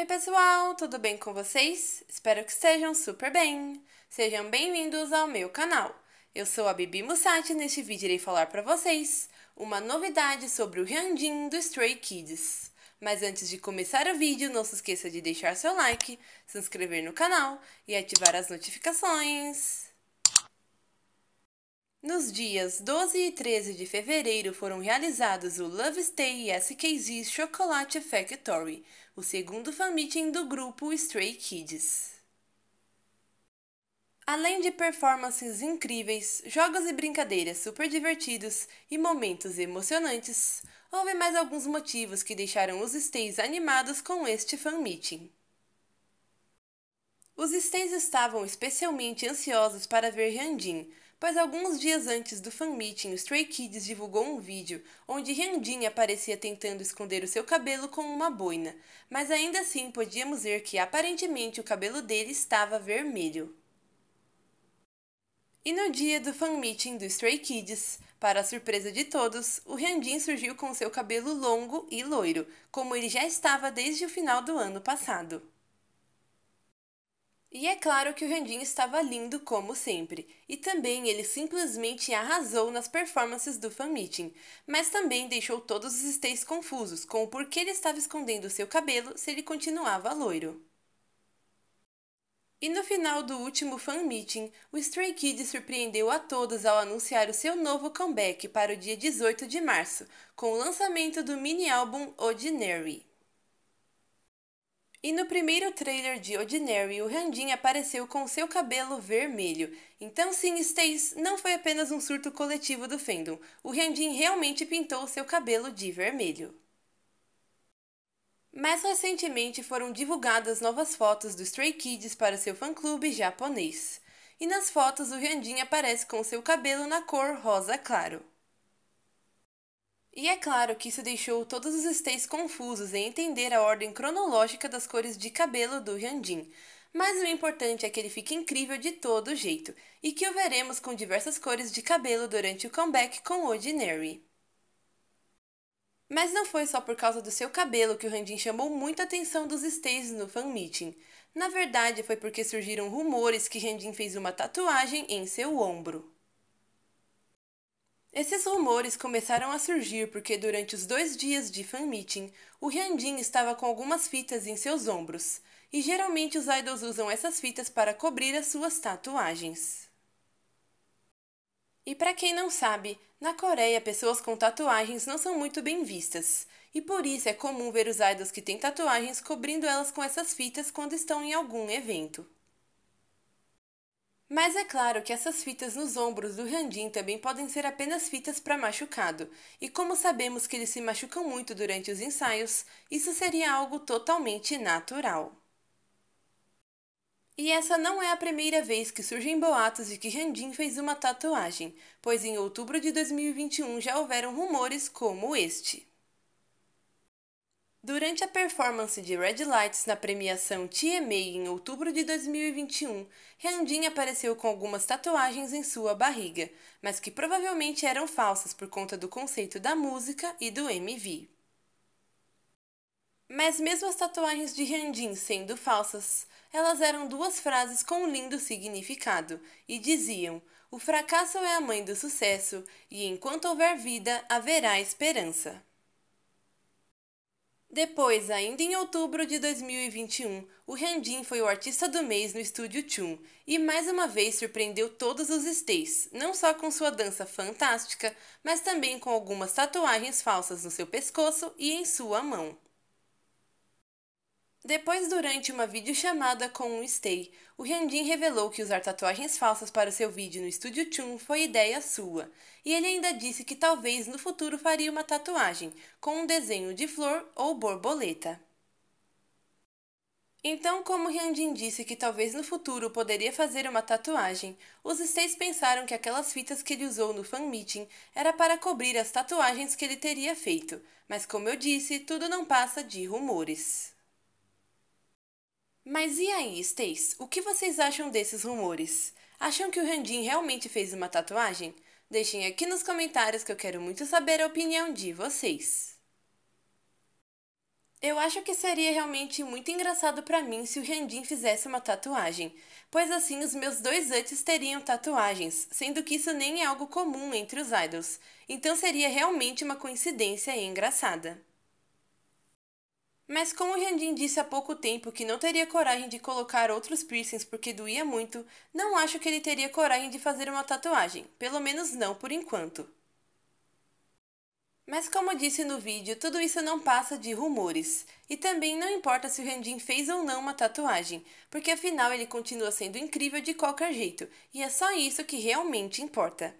Oi, pessoal, tudo bem com vocês? Espero que estejam super bem! Sejam bem-vindos ao meu canal. Eu sou a Bibi Musati e neste vídeo irei falar para vocês uma novidade sobre o Hyunjin do Stray Kids. Mas antes de começar o vídeo, não se esqueça de deixar seu like, se inscrever no canal e ativar as notificações. Nos dias 12 e 13 de fevereiro foram realizados o Love Stay e SKZ Chocolate Factory, o segundo fanmeeting do grupo Stray Kids. Além de performances incríveis, jogos e brincadeiras super divertidos e momentos emocionantes, houve mais alguns motivos que deixaram os Stays animados com este fanmeeting. Os Stays estavam especialmente ansiosos para ver Randin, pois alguns dias antes do fan meeting, o Stray Kids divulgou um vídeo onde Hyunjin aparecia tentando esconder o seu cabelo com uma boina, mas ainda assim podíamos ver que aparentemente o cabelo dele estava vermelho. E no dia do fan meeting do Stray Kids, para a surpresa de todos, o Hyunjin surgiu com seu cabelo longo e loiro, como ele já estava desde o final do ano passado. E é claro que o Randinho estava lindo como sempre, e também ele simplesmente arrasou nas performances do fan meeting, mas também deixou todos os stays confusos com o porquê ele estava escondendo seu cabelo se ele continuava loiro. E no final do último fan meeting, o Stray Kid surpreendeu a todos ao anunciar o seu novo comeback para o dia 18 de março, com o lançamento do mini álbum Ordinary. E no primeiro trailer de Ordinary, o Randin apareceu com seu cabelo vermelho. Então sim, Stays, não foi apenas um surto coletivo do fandom. O Randin realmente pintou seu cabelo de vermelho. Mais recentemente foram divulgadas novas fotos do Stray Kids para seu fã-clube japonês. E nas fotos, o Randin aparece com seu cabelo na cor rosa claro. E é claro que isso deixou todos os Stays confusos em entender a ordem cronológica das cores de cabelo do Hyunjin. Mas o importante é que ele fique incrível de todo jeito, e que o veremos com diversas cores de cabelo durante o comeback com Ordinary. Mas não foi só por causa do seu cabelo que o Hyunjin chamou muita atenção dos Stays no fan meeting. Na verdade, foi porque surgiram rumores que Hyunjin fez uma tatuagem em seu ombro. Esses rumores começaram a surgir porque durante os dois dias de fan meeting, o Hyunjin estava com algumas fitas em seus ombros, e geralmente os idols usam essas fitas para cobrir as suas tatuagens. E para quem não sabe, na Coreia pessoas com tatuagens não são muito bem vistas, e por isso é comum ver os idols que têm tatuagens cobrindo elas com essas fitas quando estão em algum evento. Mas é claro que essas fitas nos ombros do Randin também podem ser apenas fitas para machucado, e como sabemos que eles se machucam muito durante os ensaios, isso seria algo totalmente natural. E essa não é a primeira vez que surgem boatos de que Randin fez uma tatuagem, pois em outubro de 2021 já houveram rumores como este. Durante a performance de Red Lights na premiação TMA em outubro de 2021, Randin apareceu com algumas tatuagens em sua barriga, mas que provavelmente eram falsas por conta do conceito da música e do MV. Mas mesmo as tatuagens de Randin sendo falsas, elas eram duas frases com um lindo significado e diziam: "O fracasso é a mãe do sucesso e enquanto houver vida, haverá esperança". Depois, ainda em outubro de 2021, o Hyunjin foi o artista do mês no estúdio Tune e mais uma vez surpreendeu todos os stays, não só com sua dança fantástica, mas também com algumas tatuagens falsas no seu pescoço e em sua mão. Depois, durante uma videochamada com o um Stay, o Hyunjin revelou que usar tatuagens falsas para seu vídeo no estúdio Chun foi ideia sua, e ele ainda disse que talvez no futuro faria uma tatuagem com um desenho de flor ou borboleta. Então, como Hyunjin disse que talvez no futuro poderia fazer uma tatuagem, os Stays pensaram que aquelas fitas que ele usou no fan meeting era para cobrir as tatuagens que ele teria feito, mas como eu disse, tudo não passa de rumores. Mas e aí, Stace, o que vocês acham desses rumores? Acham que o Randin realmente fez uma tatuagem? Deixem aqui nos comentários que eu quero muito saber a opinião de vocês. Eu acho que seria realmente muito engraçado para mim se o Randin fizesse uma tatuagem, pois assim os meus dois antes teriam tatuagens, sendo que isso nem é algo comum entre os idols, então seria realmente uma coincidência engraçada. Mas como Jandin disse há pouco tempo que não teria coragem de colocar outros piercings porque doía muito, não acho que ele teria coragem de fazer uma tatuagem, pelo menos não por enquanto. Mas como disse no vídeo, tudo isso não passa de rumores. E também não importa se o Rendin fez ou não uma tatuagem, porque afinal ele continua sendo incrível de qualquer jeito, e é só isso que realmente importa.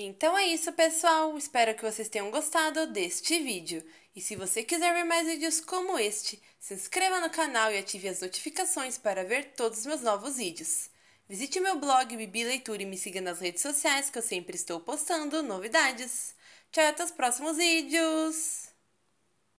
Então é isso, pessoal. Espero que vocês tenham gostado deste vídeo. E se você quiser ver mais vídeos como este, se inscreva no canal e ative as notificações para ver todos os meus novos vídeos. Visite meu blog Bibi Leitura e me siga nas redes sociais que eu sempre estou postando novidades. Tchau até os próximos vídeos!